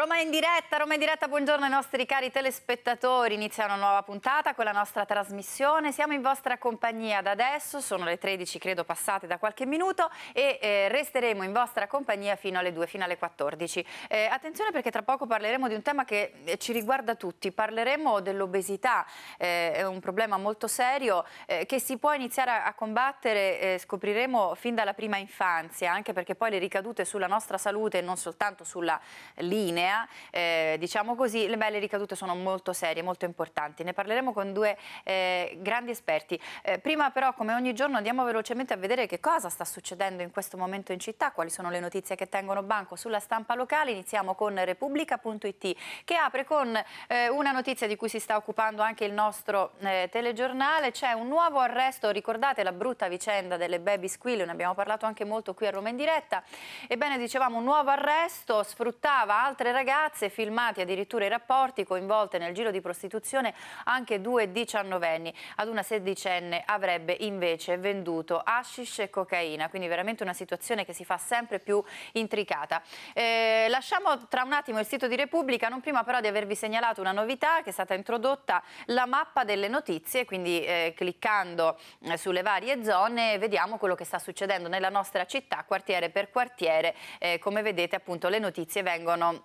Roma in diretta, Roma in diretta, buongiorno ai nostri cari telespettatori, inizia una nuova puntata con la nostra trasmissione, siamo in vostra compagnia da adesso, sono le 13 credo passate da qualche minuto e eh, resteremo in vostra compagnia fino alle 2, fino alle 14. Eh, attenzione perché tra poco parleremo di un tema che eh, ci riguarda tutti, parleremo dell'obesità, eh, è un problema molto serio eh, che si può iniziare a, a combattere, eh, scopriremo fin dalla prima infanzia, anche perché poi le ricadute sulla nostra salute e non soltanto sulla linea, apnea, eh, diciamo così, le belle ricadute sono molto serie, molto importanti. Ne parleremo con due eh, grandi esperti. Eh, prima però, come ogni giorno, andiamo velocemente a vedere che cosa sta succedendo in questo momento in città, quali sono le notizie che tengono banco sulla stampa locale. Iniziamo con Repubblica.it che apre con eh, una notizia di cui si sta occupando anche il nostro eh, telegiornale. C'è un nuovo arresto, ricordate la brutta vicenda delle baby squill, ne abbiamo parlato anche molto qui a Roma in diretta. Ebbene, dicevamo un nuovo arresto, sfruttava altre ragazze ragazze, filmati addirittura i rapporti, coinvolte nel giro di prostituzione anche due diciannovenni. Ad una sedicenne avrebbe invece venduto hashish e cocaina, quindi veramente una situazione che si fa sempre più intricata. Eh, lasciamo tra un attimo il sito di Repubblica, non prima però di avervi segnalato una novità che è stata introdotta, la mappa delle notizie, quindi eh, cliccando eh, sulle varie zone vediamo quello che sta succedendo nella nostra città, quartiere per quartiere, eh, come vedete appunto le notizie vengono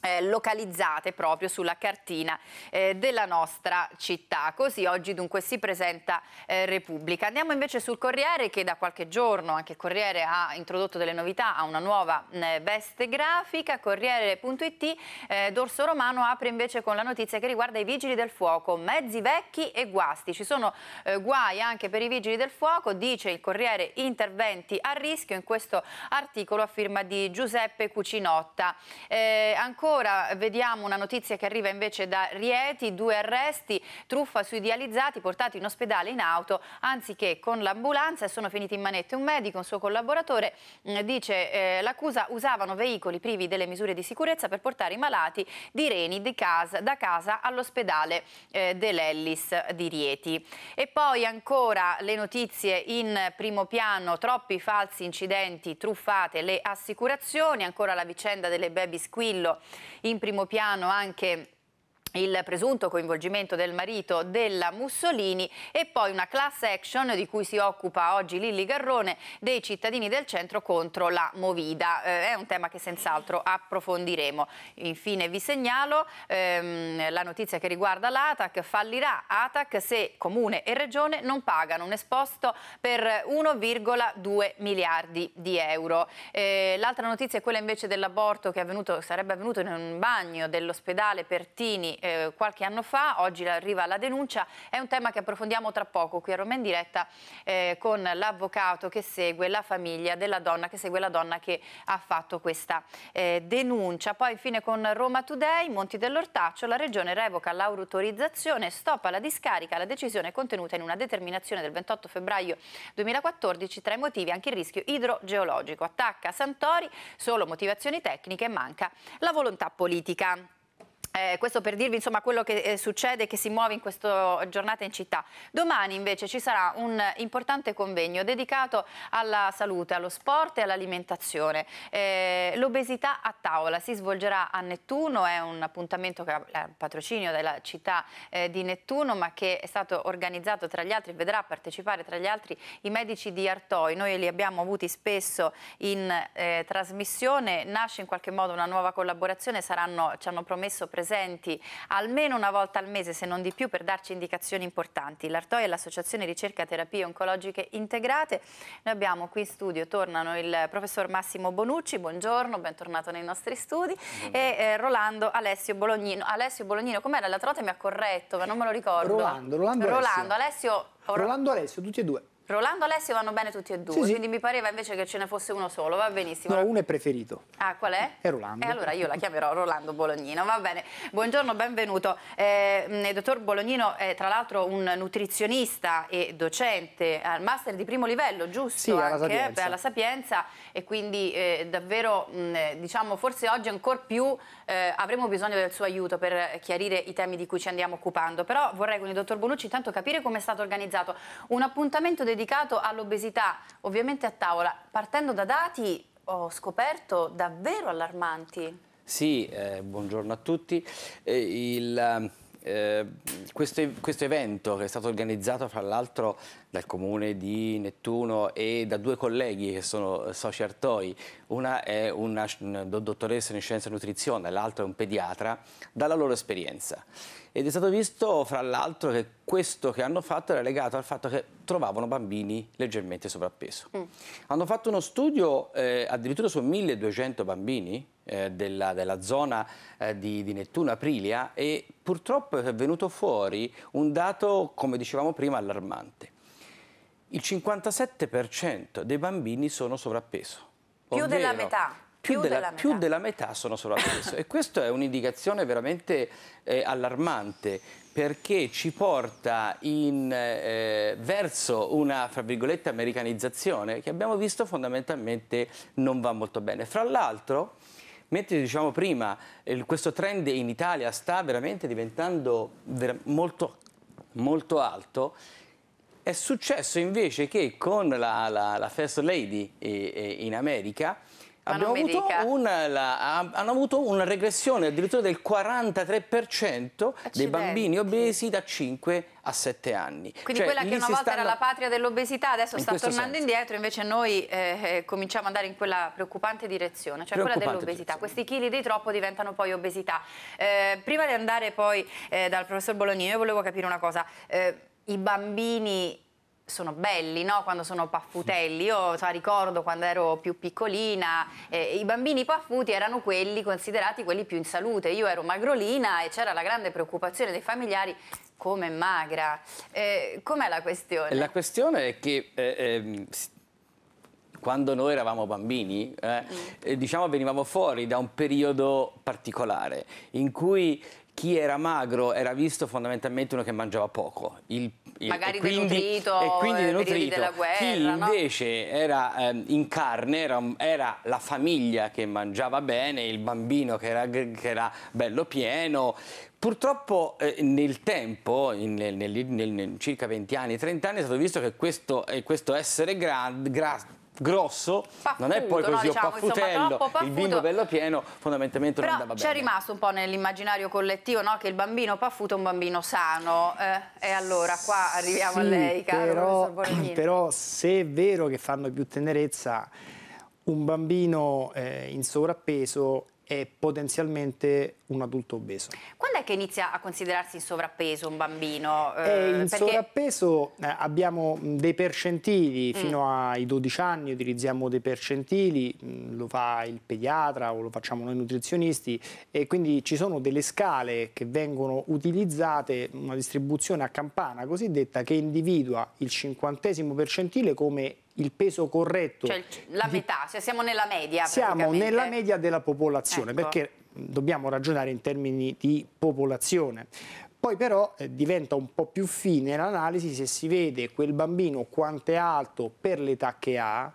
eh, localizzate proprio sulla cartina eh, della nostra città. Così oggi dunque si presenta eh, Repubblica. Andiamo invece sul Corriere che da qualche giorno anche il Corriere ha introdotto delle novità, ha una nuova eh, veste grafica, Corriere.it, eh, Dorso Romano apre invece con la notizia che riguarda i vigili del fuoco, mezzi vecchi e guasti. Ci sono guai anche per i vigili del fuoco, dice il Corriere interventi a rischio in questo articolo a firma di Giuseppe Cucinotta. ancora ancora vediamo una notizia che arriva invece da Rieti, due arresti, truffa sui dializzati portati in ospedale in auto anziché con l'ambulanza e sono finiti in manette un medico, un suo collaboratore, mm, dice eh, l'accusa usavano veicoli privi delle misure di sicurezza per portare i malati di Reni di casa, da casa all'ospedale eh, dell'Ellis di Rieti. E poi ancora le notizie in primo piano, troppi falsi incidenti, truffate le assicurazioni, ancora la vicenda delle baby squillo in primo piano anche il presunto coinvolgimento del marito della Mussolini e poi una class action di cui si occupa oggi Lilli Garrone dei cittadini del centro contro la Movida. Eh, è un tema che senz'altro approfondiremo. Infine vi segnalo ehm, la notizia che riguarda l'ATAC. Fallirà ATAC se Comune e Regione non pagano un esposto per 1,2 miliardi di euro. Eh, l'altra notizia è quella invece dell'aborto che avvenuto, sarebbe avvenuto in un bagno dell'ospedale Pertini eh, eh, qualche anno fa, oggi arriva la denuncia, è un tema che approfondiamo tra poco qui a Roma in diretta eh, con l'avvocato che segue la famiglia della donna, che segue la donna che ha fatto questa eh, denuncia. Poi infine con Roma Today, Monti dell'Ortaccio, la regione revoca l'autorizzazione, stoppa la discarica, la decisione è contenuta in una determinazione del 28 febbraio 2014, tra i motivi anche il rischio idrogeologico. Attacca Santori, solo motivazioni tecniche, manca la volontà politica. Eh, questo per dirvi insomma quello che eh, succede e che si muove in questa giornata in città. Domani invece ci sarà un importante convegno dedicato alla salute, allo sport e all'alimentazione. Eh, L'obesità a tavola si svolgerà a Nettuno, è un appuntamento che ha patrocinio della città eh, di Nettuno ma che è stato organizzato tra gli altri, vedrà partecipare tra gli altri i medici di Artoi. Noi li abbiamo avuti spesso in eh, trasmissione, nasce in qualche modo una nuova collaborazione, saranno, ci hanno promesso presentare presenti almeno una volta al mese, se non di più, per darci indicazioni importanti. L'Artoia è l'Associazione Ricerca Terapie Oncologiche Integrate. Noi abbiamo qui in studio, tornano il professor Massimo Bonucci, buongiorno, bentornato nei nostri studi, buongiorno. e eh, Rolando Alessio Bolognino. Alessio Bolognino, com'era La volta mi ha corretto, ma non me lo ricordo. Rolando, Rolando, Rolando Alessio. Alessio Rolando Alessio, tutti e due. Rolando Alessio vanno bene tutti e due, sì, quindi mi pareva invece che ce ne fosse uno solo, va benissimo. No, uno è preferito. Ah, qual è? È Rolando. E eh, allora io la chiamerò Rolando Bolognino, va bene. Buongiorno, benvenuto. Eh, mm, dottor Bolognino è tra l'altro un nutrizionista e docente al master di primo livello, giusto? Sì, alla anche, eh, Sapienza. Beh, alla Sapienza e quindi eh, davvero, mh, mm, eh, diciamo, forse oggi ancora più eh, avremo bisogno del suo aiuto per chiarire i temi di cui ci andiamo occupando, però vorrei con il dottor Bonucci intanto capire come è stato organizzato un appuntamento dedicato all'obesità, ovviamente a tavola, partendo da dati ho scoperto davvero allarmanti. Sì, eh, buongiorno a tutti. Eh, il, eh, questo, questo, evento che è stato organizzato fra l'altro dal comune di Nettuno e da due colleghi che sono eh, soci Artoi, una è una dottoressa in scienza e nutrizione, l'altra è un pediatra, dalla loro esperienza. Ed è stato visto, fra l'altro, che questo che hanno fatto era legato al fatto che trovavano bambini leggermente sovrappeso. Mm. Hanno fatto uno studio eh, addirittura su 1200 bambini eh, della, della, zona eh, di, di, Nettuno Aprilia e purtroppo è venuto fuori un dato, come dicevamo prima, allarmante il 57% dei bambini sono sovrappeso. Più ovvero, della metà. Più, della, della, più metà. della, metà. sono sovrappeso e questa è un'indicazione veramente eh, allarmante perché ci porta in, eh, verso una, fra virgolette, americanizzazione che abbiamo visto fondamentalmente non va molto bene. Fra l'altro, mentre diciamo prima, eh, questo trend in Italia sta veramente diventando ver molto, molto alto, è successo invece che con la, la, la First Lady eh, eh, in America abbiamo avuto, un, la, hanno avuto una regressione addirittura del 43% dei bambini obesi da 5 a 7 anni. Quindi cioè, quella che una volta stanno... era la patria dell'obesità adesso in sta tornando senso. indietro, invece noi eh, eh, cominciamo ad andare in quella preoccupante direzione, cioè preoccupante quella dell'obesità. Questi chili di troppo diventano poi obesità. Eh, prima di andare poi eh, dal professor Bolognini, io volevo capire una cosa. Eh, i bambini sono belli no? quando sono paffutelli. Io cioè, ricordo quando ero più piccolina, eh, i bambini paffuti erano quelli considerati quelli più in salute. Io ero magrolina e c'era la grande preoccupazione dei familiari come magra. Eh, com'è la questione? La questione è che eh, ehm, quando noi eravamo bambini, eh, mm. Eh, diciamo venivamo fuori da un periodo particolare in cui chi era magro era visto fondamentalmente uno che mangiava poco. Il, Magari e quindi, denutrito, e quindi eh, denutrito. Della guerra, chi invece no? era eh, in carne era, era, la famiglia che mangiava bene, il bambino che era, che era bello pieno. Purtroppo eh, nel tempo, in, nel, nel, nel, circa 20 anni, 30 anni, è stato visto che questo, eh, questo essere gra, gra, grosso, paffuto, non è poi così, no, oh, diciamo, paffutello, insomma, il bimbo bello pieno fondamentalmente Però non andava bene. c'è rimasto un po' nell'immaginario collettivo no? che il bambino paffuto è un bambino sano eh, e allora qua arriviamo sì, a lei, caro però, però se è vero che fanno più tenerezza, un bambino eh, in sovrappeso è potenzialmente un adulto obeso. Quando è che inizia a considerarsi in sovrappeso un bambino? Eh, in perché... sovrappeso eh, abbiamo dei percentili, mm. fino ai 12 anni utilizziamo dei percentili, lo fa il pediatra o lo facciamo noi nutrizionisti e quindi ci sono delle scale che vengono utilizzate, una distribuzione a campana cosiddetta, che individua il cinquantesimo percentile come il peso corretto. Cioè la metà, di... cioè siamo nella media. Siamo nella media della popolazione, ecco. perché dobbiamo ragionare in termini di popolazione. Poi però eh, diventa un po' più fine l'analisi se si vede quel bambino quanto è alto per l'età che ha,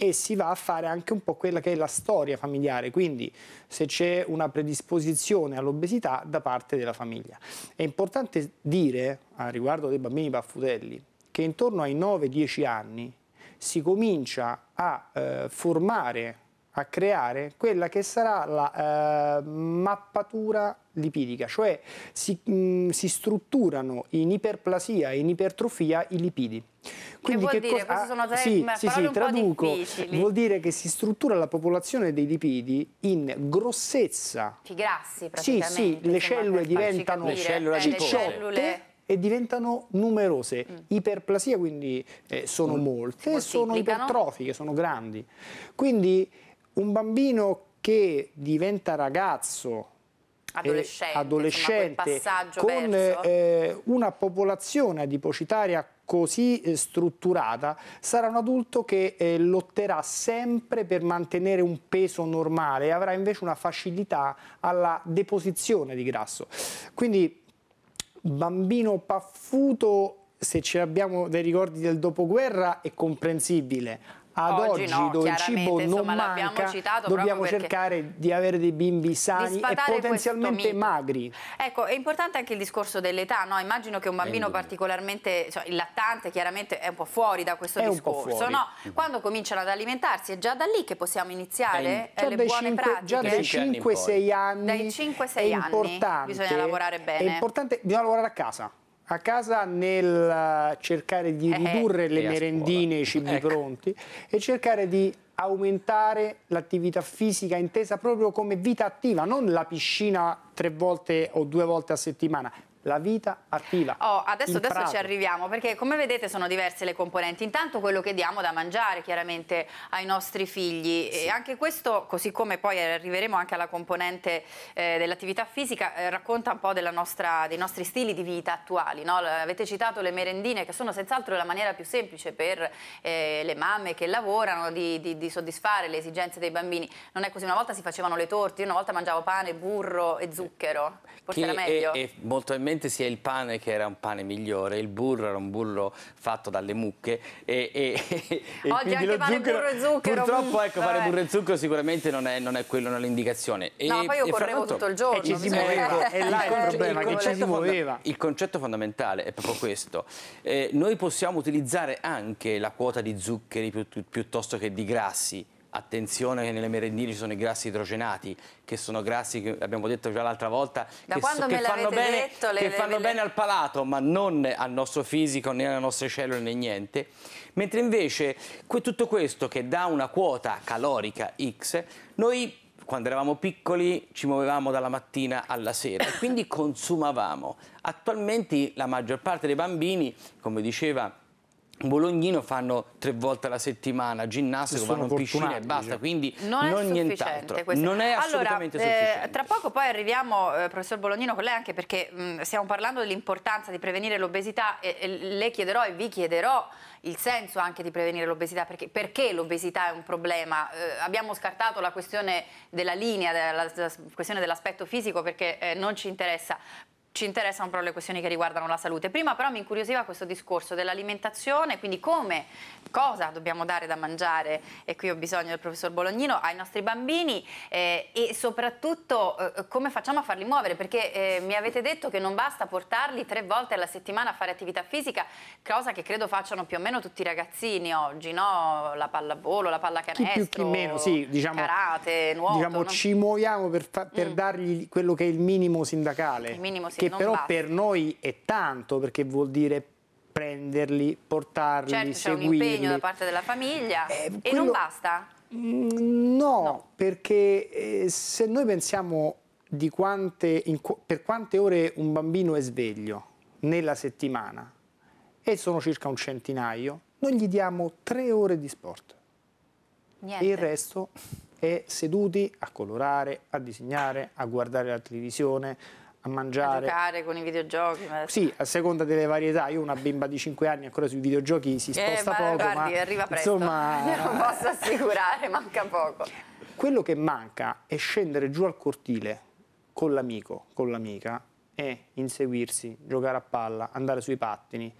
e si va a fare anche un po' quella che è la storia familiare, quindi se c'è una predisposizione all'obesità da parte della famiglia. È importante dire, a riguardo dei bambini paffutelli, che intorno ai 9-10 anni si comincia a eh, formare, a creare quella che sarà la eh, mappatura lipidica, cioè si, mh, mm, si strutturano in iperplasia e in ipertrofia i lipidi. Quindi che, che cosa... Queste sono ah, tre sì, sì, sì, traduco. Vuol dire che si struttura la popolazione dei lipidi in grossezza. Più grassi praticamente. Sì, sì, le cellule diventano eh, le cellule e diventano numerose. Mm. Iperplasia quindi eh, sono mm. molte, sono ipertrofiche, sono grandi. Quindi un bambino che diventa ragazzo adolescente, eh, adolescente insomma, con eh, una popolazione adipocitaria così eh, strutturata, sarà un adulto che eh, lotterà sempre per mantenere un peso normale e avrà invece una facilità alla deposizione di grasso. Quindi bambino paffuto, se ce l'abbiamo dei ricordi del dopoguerra, è comprensibile ad oggi, oggi no, dove il cibo insomma, non manca, dobbiamo cercare di avere dei bimbi sani e potenzialmente magri. Ecco, è importante anche il discorso dell'età, no? immagino che un bambino particolarmente, cioè, il lattante chiaramente è un po' fuori da questo è discorso, no? quando cominciano ad alimentarsi è già da lì che possiamo iniziare eh, eh le buone 5, pratiche. Già dai 5-6 anni, anni, dai 5, è, anni importante, è bisogna lavorare bene. È importante, bisogna lavorare a casa a casa nel eh, cercare di eh, eh. ridurre eh, le merendine e i cibi ecco. pronti e cercare di aumentare l'attività fisica intesa proprio come vita attiva, non la piscina tre volte o due volte a settimana, la vita attiva. Oh, adesso, adesso ci arriviamo perché come vedete sono diverse le componenti. Intanto quello che diamo da mangiare chiaramente ai nostri figli sì. e anche questo, così come poi arriveremo anche alla componente eh, dell'attività fisica, eh, racconta un po' nostra, dei nostri stili di vita attuali. No? Avete citato le merendine che sono senz'altro la maniera più semplice per eh, le mamme che lavorano di, di, di soddisfare le esigenze dei bambini. Non è così, una volta si facevano le torte, io una volta mangiavo pane, burro e zucchero, forse che era meglio. È, molto meglio probabilmente sia il pane che era un pane migliore, il burro era un burro fatto dalle mucche e, e, e Oggi anche lo zucchero, burro e zucchero. Purtroppo mm. ecco, fare eh. burro e zucchero sicuramente non è, non è quello, non è l'indicazione. No, e, poi io correvo tutto il giorno. Eh, e ci si muoveva, è là il, il problema, che ci si muoveva. Il concetto fondamentale è proprio questo. Eh, noi possiamo utilizzare anche la quota di zuccheri piuttosto che di grassi attenzione che nelle merendine ci sono i grassi idrogenati, che sono grassi che abbiamo detto già l'altra volta, da che, so, che fanno, bene, detto, le, che le, fanno le... bene al palato, ma non al nostro fisico, né alle nostre cellule, né niente. Mentre invece tutto questo che dà una quota calorica X, noi quando eravamo piccoli ci muovevamo dalla mattina alla sera e quindi consumavamo. Attualmente la maggior parte dei bambini, come diceva Bolognino fanno tre volte alla settimana ginnastica, vanno in piscina e basta, eh. quindi non, è nient'altro. Non è assolutamente allora, eh, sufficiente. Eh, tra poco poi arriviamo, eh, professor Bolognino, con lei anche perché mh, stiamo parlando dell'importanza di prevenire l'obesità e, e, le chiederò e vi chiederò il senso anche di prevenire l'obesità, perché, perché l'obesità è un problema. Eh, abbiamo scartato la questione della linea, della, la, la questione dell'aspetto fisico perché eh, non ci interessa, ci interessano però le questioni che riguardano la salute. Prima però mi incuriosiva questo discorso dell'alimentazione, quindi come, cosa dobbiamo dare da mangiare, e qui ho bisogno del professor Bolognino, ai nostri bambini eh, e soprattutto eh, come facciamo a farli muovere, perché eh, mi avete detto che non basta portarli tre volte alla settimana a fare attività fisica, cosa che credo facciano più o meno tutti i ragazzini oggi, no? la pallavolo, la pallacanestro, chi più, chi meno, sì, diciamo, karate, nuoto. Diciamo, no? ci muoviamo per, per mm. dargli quello che è il minimo sindacale. Il minimo sindacale che però basta. per noi è tanto perché vuol dire prenderli, portarli, certo, seguirli. Certo, c'è un impegno da parte della famiglia eh, quello... e non basta? Mm, no, no. perché eh, se noi pensiamo di quante, in, per quante ore un bambino è sveglio nella settimana, e sono circa un centinaio, noi gli diamo tre ore di sport. Niente. E il resto è seduti a colorare, a disegnare, a guardare la televisione, a mangiare. A giocare con i videogiochi. Ma... Sì, a seconda delle varietà. Io una bimba di 5 anni ancora sui videogiochi si eh, sposta eh, ma, poco. Guardi, ma, arriva presto. Insomma... Io non posso assicurare, manca poco. Quello che manca è scendere giù al cortile con l'amico, con l'amica e inseguirsi, giocare a palla, andare sui pattini.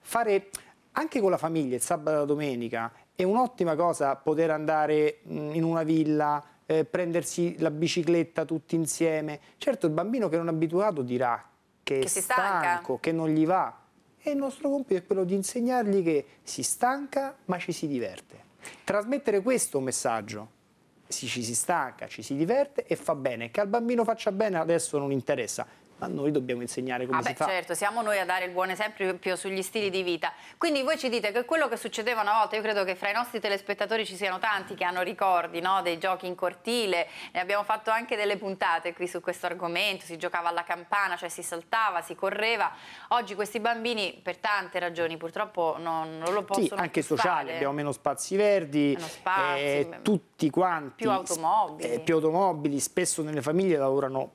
Fare anche con la famiglia, il sabato e la domenica, è un'ottima cosa poter andare in una villa, eh, prendersi la bicicletta tutti insieme. Certo il bambino che non è abituato dirà che, che è stanco, che non gli va. E il nostro compito è quello di insegnargli che si stanca ma ci si diverte. Trasmettere questo messaggio ci si stanca, ci si diverte e fa bene. Che al bambino faccia bene adesso non interessa ma noi dobbiamo insegnare come ah si fa. Certo, siamo noi a dare il buon esempio più sugli stili di vita. Quindi voi ci dite che quello che succedeva una volta, io credo che fra i nostri telespettatori ci siano tanti che hanno ricordi no, dei giochi in cortile, ne abbiamo fatto anche delle puntate qui su questo argomento, si giocava alla campana, cioè si saltava, si correva. Oggi questi bambini per tante ragioni purtroppo non, non lo possono sì, anche sociali, abbiamo meno spazi verdi, meno spazi, eh, tutti quanti più automobili. Eh, più automobili, spesso nelle famiglie lavorano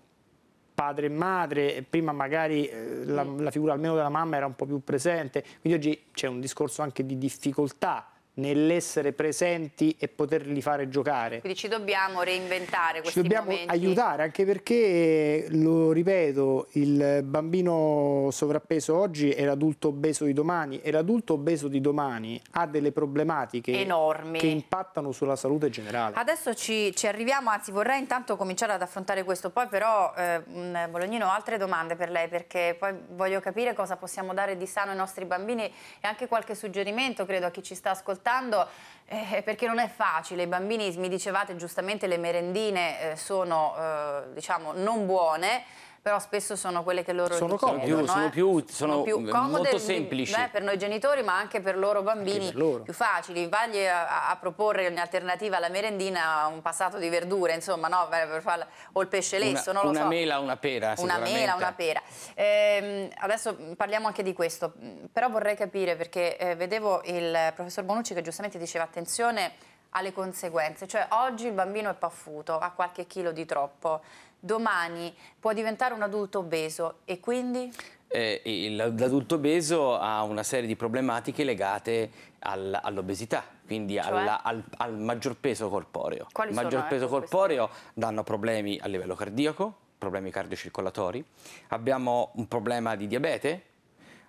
padre e madre, prima magari eh, la, la figura almeno della mamma era un po' più presente, quindi oggi c'è un discorso anche di difficoltà nell'essere presenti e poterli fare giocare. Quindi ci dobbiamo reinventare questi Ci dobbiamo momenti. aiutare, anche perché, lo ripeto, il bambino sovrappeso oggi è l'adulto obeso di domani e l'adulto obeso di domani ha delle problematiche enormi che impattano sulla salute generale. Adesso ci, ci arriviamo, anzi vorrei intanto cominciare ad affrontare questo, poi però eh, Bolognino ho altre domande per lei perché poi voglio capire cosa possiamo dare di sano ai nostri bambini e anche qualche suggerimento credo a chi ci sta ascoltando ascoltando eh, perché non è facile, i bambini mi dicevate giustamente le merendine eh, sono eh, diciamo non buone però spesso sono quelle che loro sono comodi, eh? sono, più, sono, sono più comode, molto semplici beh, per noi genitori ma anche per loro bambini per loro. più facili vagli a, a proporre in alternativa alla merendina un passato di verdure insomma no, per farla, o il pesce lesso una, non lo una so. mela una pera una mela una pera ehm, adesso parliamo anche di questo però vorrei capire perché eh, vedevo il professor Bonucci che giustamente diceva attenzione alle conseguenze cioè oggi il bambino è paffuto ha qualche chilo di troppo domani può diventare un adulto obeso e quindi? Eh, l'adulto obeso ha una serie di problematiche legate al, all'obesità, quindi cioè? alla, al, al, maggior peso corporeo. Quali maggior sono, eh, peso eh, corporeo queste? danno problemi a livello cardiaco, problemi cardiocircolatori, abbiamo un problema di diabete,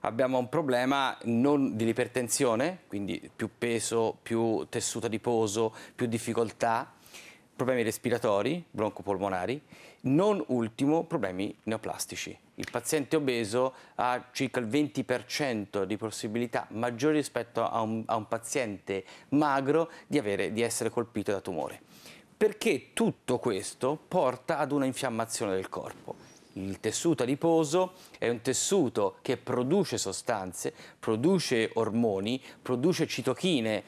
abbiamo un problema non dell'ipertensione, quindi più peso, più tessuto adiposo, più difficoltà problemi respiratori, broncopolmonari, non ultimo problemi neoplastici. Il paziente obeso ha circa il 20% di possibilità maggiori rispetto a un, a un paziente magro di, avere, di essere colpito da tumore. Perché tutto questo porta ad una infiammazione del corpo il tessuto adiposo è un tessuto che produce sostanze, produce ormoni, produce citochine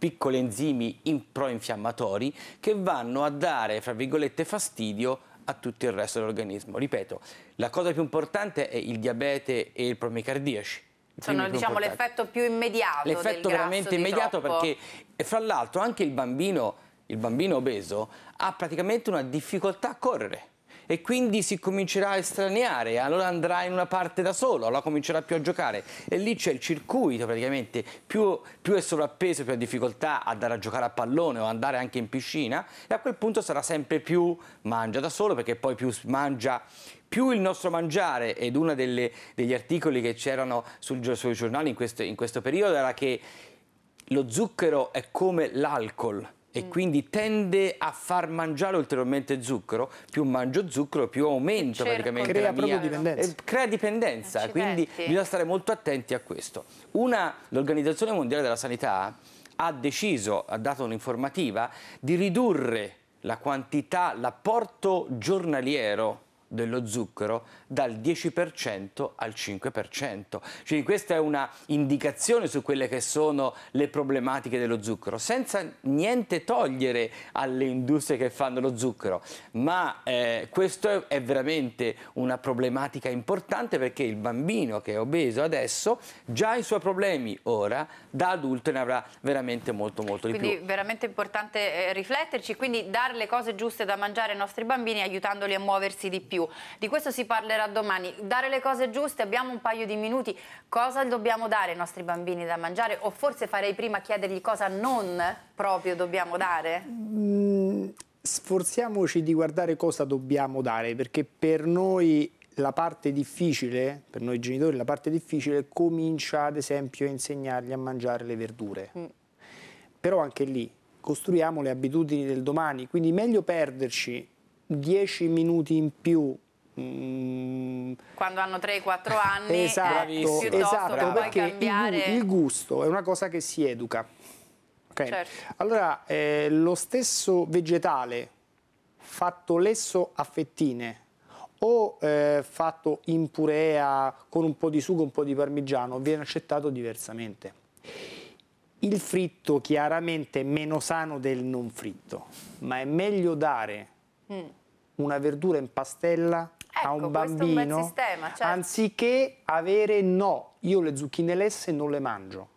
piccoli enzimi proinfiammatori che vanno a dare, fra virgolette, fastidio a tutto il resto dell'organismo. Ripeto, la cosa più importante è il diabete e il problemi cardiaci. Sono diciamo, l'effetto più immediato. L'effetto veramente immediato troppo. perché, fra l'altro, anche il bambino, il bambino obeso ha praticamente una difficoltà a correre e quindi si comincerà a estraneare, allora andrà in una parte da solo, allora comincerà più a giocare e lì c'è il circuito praticamente, più, più è sovrappeso, più ha difficoltà ad andare a giocare a pallone o andare anche in piscina e a quel punto sarà sempre più mangia da solo perché poi più mangia più il nostro mangiare ed uno degli articoli che c'erano sui giornali in questo, in questo periodo era che lo zucchero è come l'alcol e mm. quindi tende a far mangiare ulteriormente zucchero, più mangio zucchero più aumento praticamente crea la mia... dipendenza. Eh, crea dipendenza, eh, quindi bisogna stare molto attenti a questo. l'Organizzazione Mondiale della Sanità ha deciso, ha dato un'informativa, di ridurre la quantità, l'apporto giornaliero dello zucchero dal 10% al 5%. Quindi questa è una indicazione su quelle che sono le problematiche dello zucchero, senza niente togliere alle industrie che fanno lo zucchero, ma eh, questa è veramente una problematica importante perché il bambino che è obeso adesso già i suoi problemi ora da adulto ne avrà veramente molto molto di quindi più. Quindi veramente importante eh, rifletterci, quindi dare le cose giuste da mangiare ai nostri bambini aiutandoli a muoversi di più più. Di questo si parlerà domani. Dare le cose giuste, abbiamo un paio di minuti. Cosa dobbiamo dare ai nostri bambini da mangiare? O forse farei prima chiedergli cosa non proprio dobbiamo dare? Mm, sforziamoci di guardare cosa dobbiamo dare, perché per noi la parte difficile, per noi genitori, la parte difficile comincia ad esempio a insegnargli a mangiare le verdure. Mm. Però anche lì costruiamo le abitudini del domani, quindi meglio perderci 10 minuti in più mm, quando hanno 3-4 anni eh, esatto, esatto perché cambiare... il, gusto è una cosa che si educa okay? certo. allora eh, lo stesso vegetale fatto lesso a fettine o eh, fatto in purea con un po' di sugo, un po' di parmigiano viene accettato diversamente il fritto chiaramente è meno sano del non fritto ma è meglio dare mm una verdura in pastella ecco, a un bambino, è un sistema, certo. anziché avere no, io le zucchine lesse non le mangio.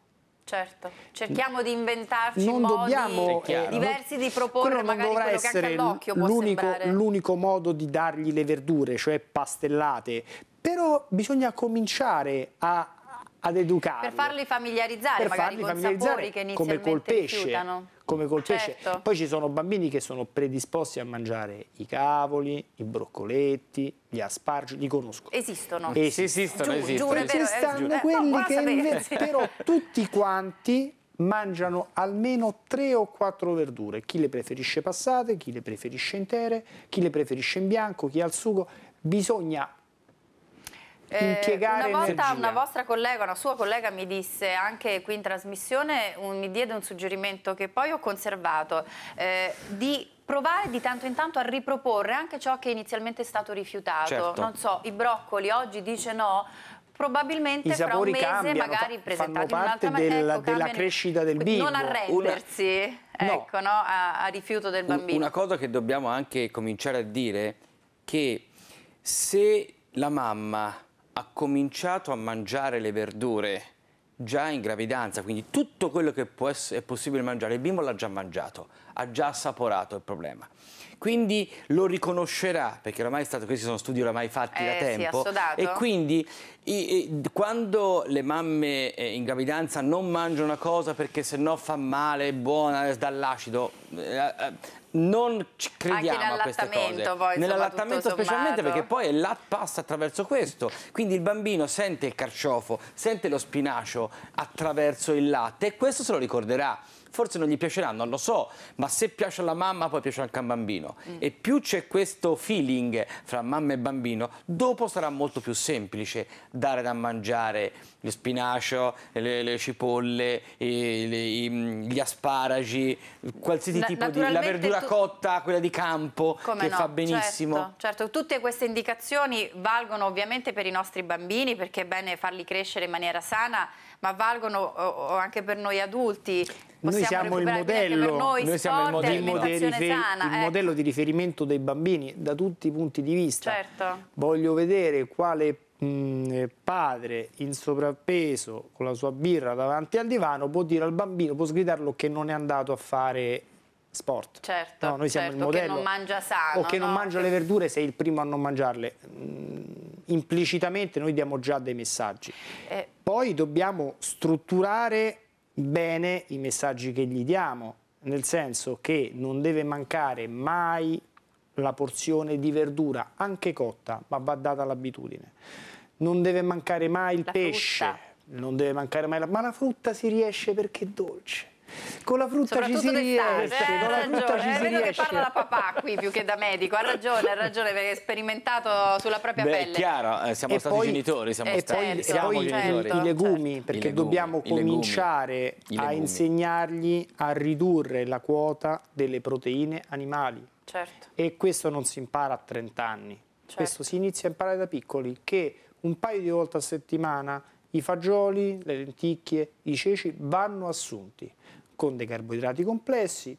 Certo, cerchiamo di inventarci non modi dobbiamo, eh, diversi di proporre quello magari quello essere che all'occhio può l'unico, l'unico modo di dargli le verdure, cioè pastellate, però bisogna cominciare a ad educarli. Per farli familiarizzare per magari farli familiarizzare che come col pesce, rifiutano. Come col pesce. Certo. Poi ci sono bambini che sono predisposti a mangiare i cavoli, i broccoletti, gli aspargi, li conosco. Esistono. Esistono, esistono. Giù, esistono. Giù, vero, esistono eh, quelli eh, che invece, però tutti quanti mangiano almeno tre o quattro verdure, chi le preferisce passate, chi le preferisce intere, chi le preferisce in bianco, chi ha il sugo, bisogna eh, una volta energia. una vostra collega, una sua collega mi disse anche qui in trasmissione, un, mi diede un suggerimento che poi ho conservato, eh, di provare di tanto in tanto a riproporre anche ciò che inizialmente è stato rifiutato. Certo. Non so, i broccoli oggi dice no, probabilmente fra un mese cambiano, magari presentati in un'altra maniera della, ecco, della crescita del bimbo non arrendersi Una... no. Ecco, no, a, a, rifiuto del bambino una cosa che dobbiamo anche cominciare a dire che se la mamma ha cominciato a mangiare le verdure già in gravidanza, quindi tutto quello che essere, è possibile mangiare, il bimbo l'ha già mangiato, ha già assaporato il problema. Quindi lo riconoscerà, perché ormai è stato, questi sono studi oramai fatti eh, da tempo. Sì, e quindi i, i, quando le mamme eh, in gravidanza non mangiano una cosa perché se no fa male, è buona, dà l'acido, eh, eh non crediamo a queste cose. Poi, Nell'allattamento specialmente perché poi il latte passa attraverso questo. Quindi il bambino sente il carciofo, sente lo spinacio attraverso il latte e questo se lo ricorderà forse non gli piacerà, non lo so, ma se piace alla mamma poi piace anche al bambino. Mm. E più c'è questo feeling fra mamma e bambino, dopo sarà molto più semplice dare da mangiare lo spinacio, le, le cipolle, i, le, i, mm, gli asparagi, qualsiasi Na, tipo di la verdura tu... cotta, quella di campo, Come che no, fa benissimo. Certo, certo, tutte queste indicazioni valgono ovviamente per i nostri bambini perché è bene farli crescere in maniera sana ma valgono anche per noi adulti. Noi siamo, modello, noi, noi siamo il modello, sana, il eh. modello di riferimento dei bambini da tutti i punti di vista. Certo. Voglio vedere quale mh, mm, padre in sovrappeso con la sua birra davanti al divano può dire al bambino, può sgridarlo che non è andato a fare sport. Certo, no, noi siamo certo, il modello. che non mangia sano. O che no? non mangia le verdure sei il primo a non mangiarle. Mm, implicitamente noi diamo già dei messaggi. Eh. Poi dobbiamo strutturare bene i messaggi che gli diamo, nel senso che non deve mancare mai la porzione di verdura, anche cotta, ma va data l'abitudine. Non deve mancare mai il la pesce, frutta. non deve mancare mai la... ma la frutta si riesce perché è dolce con la frutta ci si riesce, eh, con la eh, frutta ci si riesce. Eh, vedo che parla da papà qui più che da medico, ha ragione, ha ragione, perché sperimentato sulla propria Beh, pelle. È chiaro, eh, siamo e stati poi, genitori, siamo e stati poi, siamo poi genitori. i certo. legumi, certo. perché legumi, dobbiamo cominciare a insegnargli a ridurre la quota delle proteine animali. Certo. E questo non si impara a 30 anni. Certo. Questo si inizia a imparare da piccoli, che un paio di volte a settimana i fagioli, le lenticchie, i ceci vanno assunti con dei carboidrati complessi,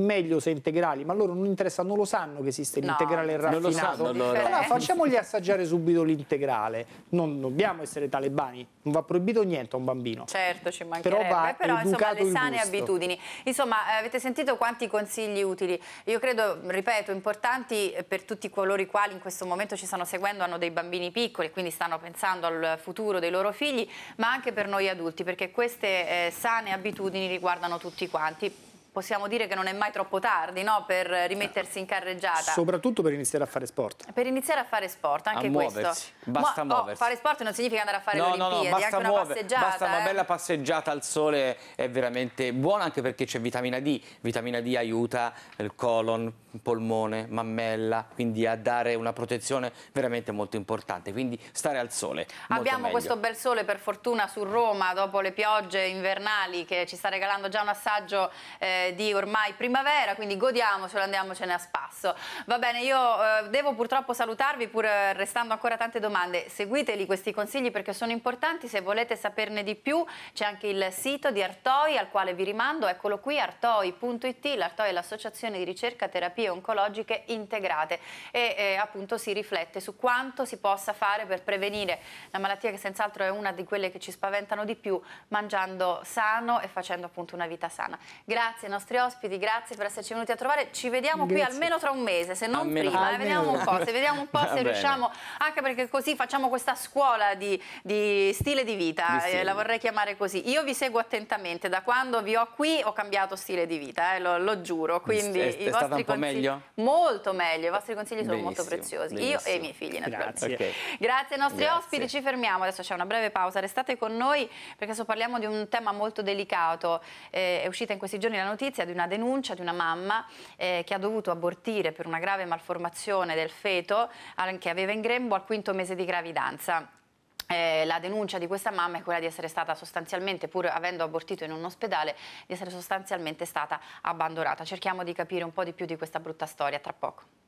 meglio se integrali, ma loro non interessa, non lo sanno che esiste no, l'integrale raffinato. Sanno, allora. allora eh, facciamoli assaggiare subito l'integrale. Non dobbiamo essere talebani, non va proibito niente a un bambino. Certo, ci mancherebbe, però, va però insomma, le sane abitudini. Insomma, eh, avete sentito quanti consigli utili. Io credo, ripeto, importanti per tutti coloro i quali in questo momento ci stanno seguendo, hanno dei bambini piccoli, quindi stanno pensando al futuro dei loro figli, ma anche per noi adulti, perché queste eh, sane abitudini riguardano tutti quanti possiamo dire che non è mai troppo tardi no? per rimettersi in carreggiata. Soprattutto per iniziare a fare sport. Per iniziare a fare sport, anche a muoversi. questo. Basta Mu oh, muoversi. Oh, fare sport non significa andare a fare no, le Olimpiadi, no, no, basta anche muover, una passeggiata. Basta una eh. bella passeggiata al sole è veramente buona anche perché c'è vitamina D. Vitamina D aiuta il colon, polmone, mammella, quindi a dare una protezione veramente molto importante, quindi stare al sole. Abbiamo questo bel sole per fortuna su Roma dopo le piogge invernali che ci sta regalando già un assaggio eh, di ormai primavera, quindi godiamocelo, andiamocene a spasso. Va bene, io eh, devo purtroppo salutarvi pur eh, restando ancora tante domande, seguiteli questi consigli perché sono importanti, se volete saperne di più c'è anche il sito di Artoi al quale vi rimando, eccolo qui artoi.it, l'Artoi è l'associazione di ricerca terapia terapie oncologiche integrate e eh, appunto si riflette su quanto si possa fare per prevenire la malattia che senz'altro è una di quelle che ci spaventano di più mangiando sano e facendo appunto una vita sana. Grazie ai nostri ospiti, grazie per esserci venuti a trovare, ci vediamo grazie. qui almeno tra un mese, se non almeno, prima, eh, almeno. vediamo un po', se vediamo un po' Va se bene. riusciamo, anche perché così facciamo questa scuola di, di stile di vita, di eh, stile. Eh, la vorrei chiamare così. Io vi seguo attentamente, da quando vi ho qui ho cambiato stile di vita, eh, lo, lo, giuro, quindi è, i vostri consigli meglio? Molto meglio, i vostri consigli sono benissimo, molto preziosi, benissimo. io e i miei figli naturalmente. Grazie, okay. Grazie ai nostri Grazie. ospiti, ci fermiamo, adesso c'è una breve pausa, restate con noi perché adesso parliamo di un tema molto delicato, eh, è uscita in questi giorni la notizia di una denuncia di una mamma eh, che ha dovuto abortire per una grave malformazione del feto che aveva in grembo al quinto mese di gravidanza. Eh, la denuncia di questa mamma è quella di essere stata sostanzialmente, pur avendo abortito in un ospedale, di essere sostanzialmente stata abbandonata. Cerchiamo di capire un po' di più di questa brutta storia tra poco.